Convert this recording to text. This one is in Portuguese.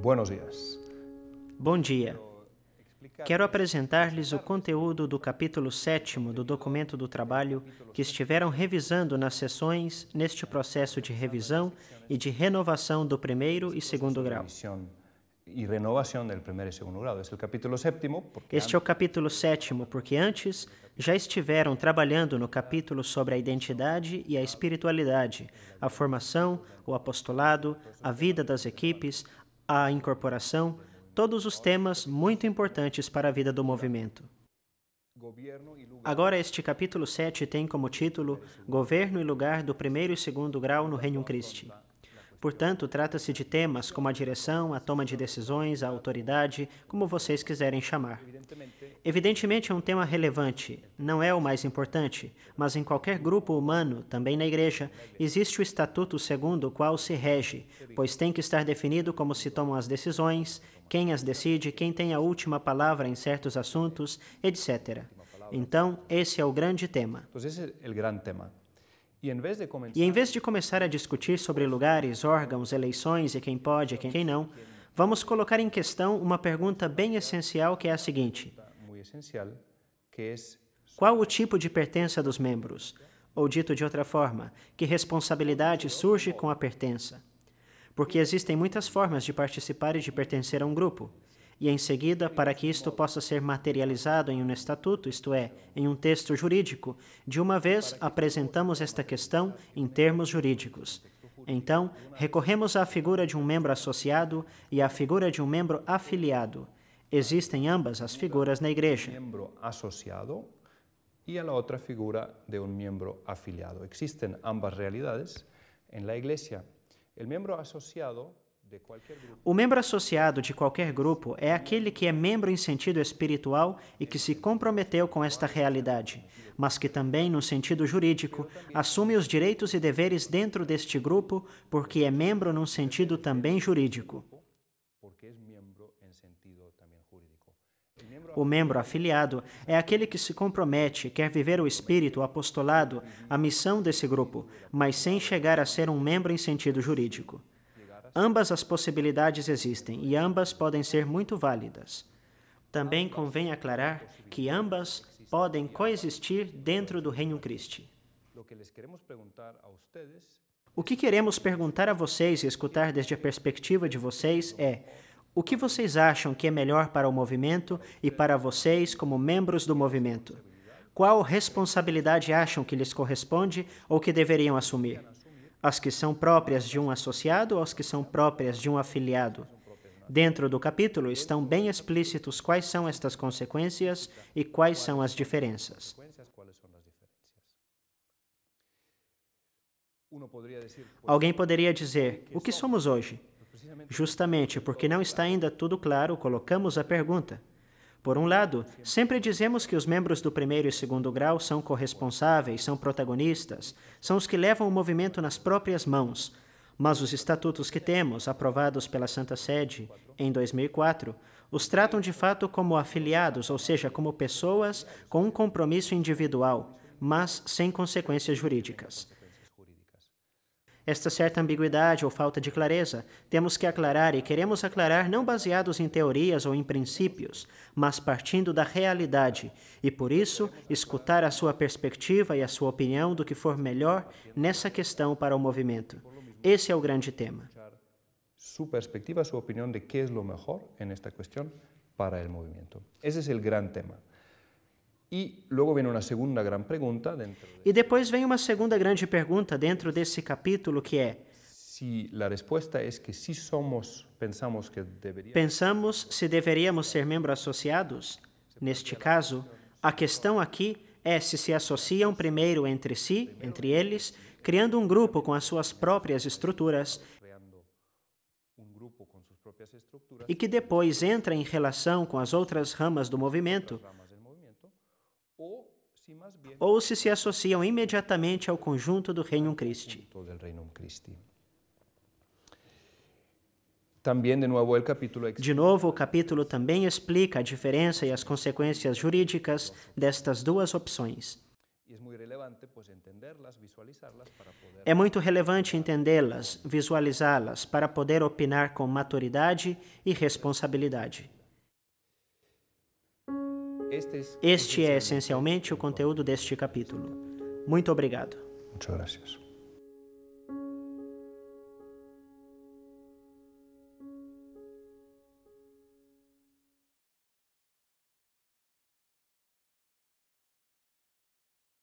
Buenos dias. Bom dia. Quero apresentar-lhes o conteúdo do capítulo 7 do documento do trabalho que estiveram revisando nas sessões neste processo de revisão e de renovação do primeiro e segundo grau. Este é o capítulo sétimo, porque antes já estiveram trabalhando no capítulo sobre a identidade e a espiritualidade, a formação, o apostolado, a vida das equipes, à incorporação todos os temas muito importantes para a vida do movimento. Agora, este capítulo 7 tem como título Governo e Lugar do Primeiro e Segundo Grau no Reino Cristo. Portanto, trata-se de temas como a direção, a toma de decisões, a autoridade, como vocês quiserem chamar. Evidentemente, é um tema relevante, não é o mais importante, mas em qualquer grupo humano, também na igreja, existe o estatuto segundo o qual se rege, pois tem que estar definido como se tomam as decisões, quem as decide, quem tem a última palavra em certos assuntos, etc. Então, esse é o grande tema. Então, esse é o grande tema. E em vez de começar a discutir sobre lugares, órgãos, eleições e quem pode e quem não, vamos colocar em questão uma pergunta bem essencial que é a seguinte: é Qual o tipo de pertença dos membros? Ou dito de outra forma, que responsabilidade surge com a pertença? Porque existem muitas formas de participar e de pertencer a um grupo e, em seguida, para que isto possa ser materializado em um estatuto, isto é, em um texto jurídico, de uma vez apresentamos esta questão em termos jurídicos. Então, recorremos à figura de um membro associado e à figura de um membro afiliado. Existem ambas as figuras na igreja. Membro associado e a outra figura de um membro afiliado. Existem ambas realidades na igreja. O membro associado o membro associado de qualquer grupo é aquele que é membro em sentido espiritual e que se comprometeu com esta realidade, mas que também, no sentido jurídico, assume os direitos e deveres dentro deste grupo, porque é membro num sentido também jurídico. É o membro afiliado é aquele que se compromete, quer viver o espírito, o apostolado, a missão desse grupo, mas sem chegar a ser um membro em sentido jurídico. Ambas as possibilidades existem e ambas podem ser muito válidas. Também convém aclarar que ambas podem coexistir dentro do Reino Cristo. O que queremos perguntar a vocês e escutar desde a perspectiva de vocês é: o que vocês acham que é melhor para o movimento e para vocês como membros do movimento? Qual responsabilidade acham que lhes corresponde ou que deveriam assumir? as que são próprias de um associado ou as que são próprias de um afiliado. Dentro do capítulo estão bem explícitos quais são estas consequências e quais são as diferenças. Alguém poderia dizer: o que somos hoje? Justamente porque não está ainda tudo claro, colocamos a pergunta. Por um lado, sempre dizemos que os membros do primeiro e segundo grau são corresponsáveis, são protagonistas, são os que levam o movimento nas próprias mãos. Mas os estatutos que temos, aprovados pela Santa Sede em 2004, os tratam de fato como afiliados, ou seja, como pessoas com um compromisso individual, mas sem consequências jurídicas. Esta certa ambiguidade ou falta de clareza temos que aclarar e queremos aclarar não baseados em teorias ou em princípios, mas partindo da realidade, e por isso escutar a sua perspectiva e a sua opinião do que for melhor nessa questão para o movimento. Esse é o grande tema. Sua perspectiva, sua opinião de que é o melhor nesta questão para o movimento. Esse é o grande tema. E logo vem uma segunda grande pergunta. Dentro E depois vem uma segunda grande pergunta dentro desse capítulo que é: se a resposta é que se somos, pensamos que deveríamos. Pensamos se deveríamos ser membros associados. Neste caso, a questão aqui é se se associam primeiro entre si, entre eles, criando um grupo com as suas próprias estruturas, e que depois entra em relação com as outras ramas do movimento, ou se se associam imediatamente ao conjunto do Reino Christi. De novo, o capítulo também explica a diferença e as consequências jurídicas destas duas opções. É, é muito relevante entendê-las, visualizá-las, para poder opinar com maturidade e responsabilidade. Este é essencialmente o conteúdo deste capítulo. Muito obrigado.